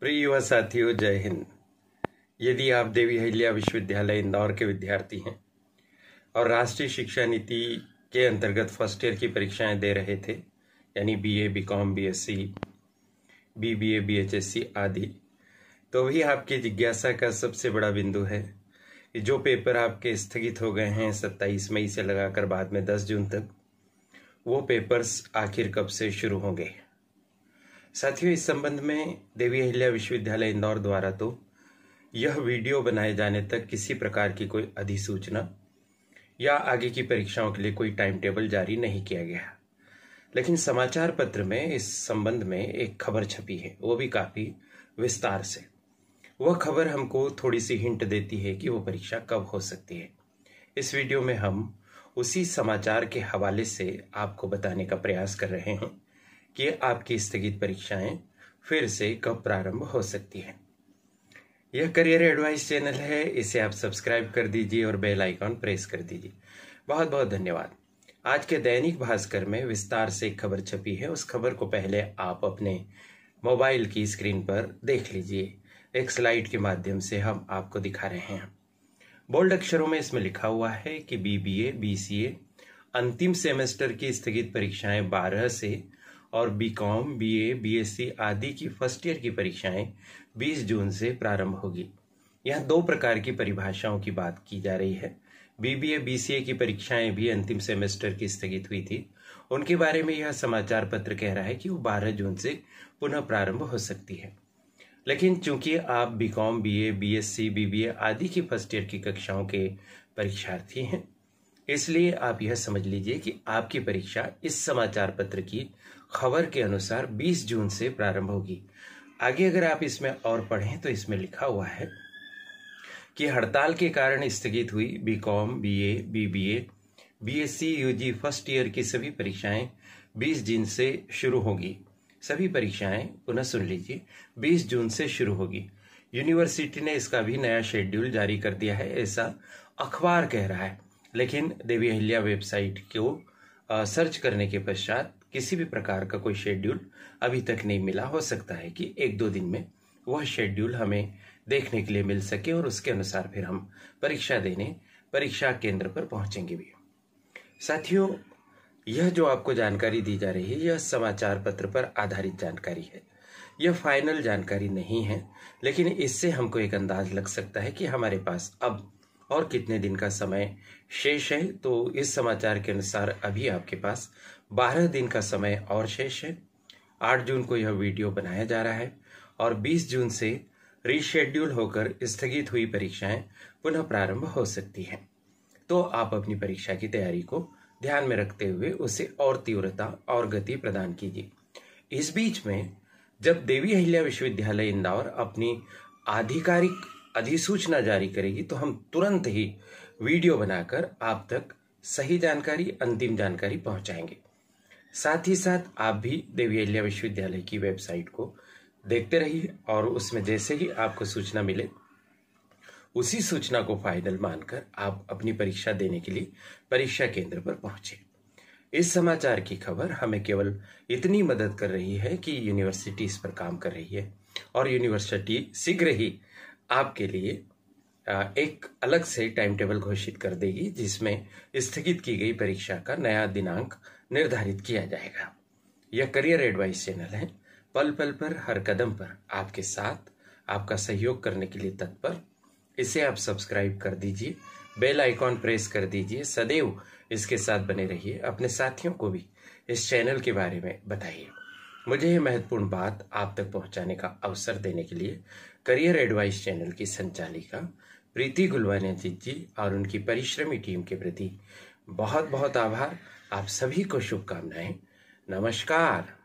प्रिय युवा साथियों जय हिंद यदि आप देवी अहिल्या विश्वविद्यालय इंदौर के विद्यार्थी हैं और राष्ट्रीय शिक्षा नीति के अंतर्गत फर्स्ट ईयर की परीक्षाएं दे रहे थे यानी बीए, बीकॉम, बीएससी, बीबीए, बीएचएससी आदि तो भी आपकी जिज्ञासा का सबसे बड़ा बिंदु है कि जो पेपर आपके स्थगित हो गए हैं सत्ताईस मई से लगाकर बाद में दस जून तक वो पेपर्स आखिर कब से शुरू होंगे साथियों इस संबंध में देवी अहिल्या विश्वविद्यालय इंदौर द्वारा तो यह वीडियो बनाए जाने तक किसी प्रकार की कोई अधिसूचना या आगे की परीक्षाओं के लिए कोई टाइम टेबल जारी नहीं किया गया लेकिन समाचार पत्र में इस संबंध में एक खबर छपी है वो भी काफ़ी विस्तार से वह खबर हमको थोड़ी सी हिंट देती है कि वो परीक्षा कब हो सकती है इस वीडियो में हम उसी समाचार के हवाले से आपको बताने का प्रयास कर रहे हैं कि आपकी स्थगित परीक्षाएं फिर से कब प्रारंभ हो सकती हैं यह करियर एडवाइस चैनल है इसे आप सब्सक्राइब कर दीजिए और बेल आइकॉन प्रेस कर दीजिए बहुत बहुत धन्यवाद आज के दैनिक भास्कर में विस्तार से एक खबर छपी है उस खबर को पहले आप अपने मोबाइल की स्क्रीन पर देख लीजिए एक स्लाइड के माध्यम से हम आपको दिखा रहे हैं बोल्ड अक्षरों में इसमें लिखा हुआ है कि बीबीए बीसीए अंतिम सेमेस्टर की स्थगित परीक्षाएं 12 से और BCom BA BSc आदि की फर्स्ट ईयर की परीक्षाएं 20 जून से प्रारंभ होगी यहाँ दो प्रकार की परिभाषाओं की बात की जा रही है बीबीए बीसीए की परीक्षाएं भी अंतिम सेमेस्टर की स्थगित हुई थी उनके बारे में यह समाचार पत्र कह रहा है कि वो 12 जून से पुनः प्रारंभ हो सकती है लेकिन चूंकि आप बीकॉम बीए बीएससी बीबीए आदि की फर्स्ट ईयर की कक्षाओं के परीक्षार्थी हैं इसलिए आप यह समझ लीजिए कि आपकी परीक्षा इस समाचार पत्र की खबर के अनुसार 20 जून से प्रारंभ होगी आगे अगर आप इसमें और पढ़ें तो इसमें लिखा हुआ है कि हड़ताल के कारण स्थगित हुई BCom BA UG BSc first year की सभी परीक्षाएं 20 जून से शुरू होगी सभी परीक्षाएं पुनः सुन लीजिए 20 जून से शुरू होगी यूनिवर्सिटी ने इसका भी नया शेड्यूल जारी कर दिया है ऐसा अखबार कह रहा है लेकिन देवी अहिल्या वेबसाइट को सर्च करने के पश्चात किसी भी प्रकार का कोई शेड्यूल अभी तक नहीं मिला हो सकता है कि एक दो दिन में वह शेड्यूल हमें देखने के लिए मिल सके और उसके अनुसार फिर हम परीक्षा देने परीक्षा केंद्र पर पहुंचेंगे भी साथियों यह जो आपको जानकारी दी जा रही है यह समाचार पत्र पर आधारित जानकारी है यह फाइनल जानकारी नहीं है लेकिन इससे हमको एक अंदाज लग सकता है कि हमारे पास अब और कितने दिन का समय शेष है तो इस समाचार के अनुसार अभी आपके पास बारह दिन का समय और शेष है आठ जून को यह वीडियो बनाया जा रहा है और बीस जून से रिशेड्यूल होकर स्थगित हुई परीक्षाएं पुनः प्रारंभ हो सकती हैं तो आप अपनी परीक्षा की तैयारी को ध्यान में रखते हुए उसे और तीव्रता और गति प्रदान कीजिए इस बीच में जब देवी अहिल्या विश्वविद्यालय इंदौर अपनी आधिकारिक अधिसूचना जारी करेगी तो हम तुरंत ही वीडियो बनाकर आप तक सही जानकारी अंतिम जानकारी पहुंचाएंगे साथ ही साथ आप भी देवी अहल्या विश्वविद्यालय की वेबसाइट को देखते रहिए और उसमें जैसे ही आपको सूचना मिले उसी सूचना को फाइनल मानकर आप अपनी परीक्षा देने के लिए परीक्षा केंद्र पर पहुंचे इस समाचार की खबर हमें केवल इतनी मदद कर रही है कि यूनिवर्सिटी इस पर काम कर रही है और यूनिवर्सिटी शीघ्र ही आपके लिए एक अलग से टाइम टेबल घोषित कर देगी जिसमें स्थगित की गई परीक्षा का नया दिनांक निर्धारित किया जाएगा यह करियर एडवाइस चैनल है पल पल पर हर कदम पर आपके साथ आपका सहयोग करने के लिए तत्पर इसे आप सब्सक्राइब कर दीजिए बेल आइकॉन प्रेस कर दीजिए सदैव इसके साथ बने रहिए अपने साथियों को भी इस चैनल के बारे में बताइए मुझे यह महत्वपूर्ण बात आप तक पहुंचाने का अवसर देने के लिए करियर एडवाइस चैनल की संचालिका प्रीति गुलवानिया जी और उनकी परिश्रमी टीम के प्रति बहुत बहुत आभार आप सभी को शुभकामनाएं नमस्कार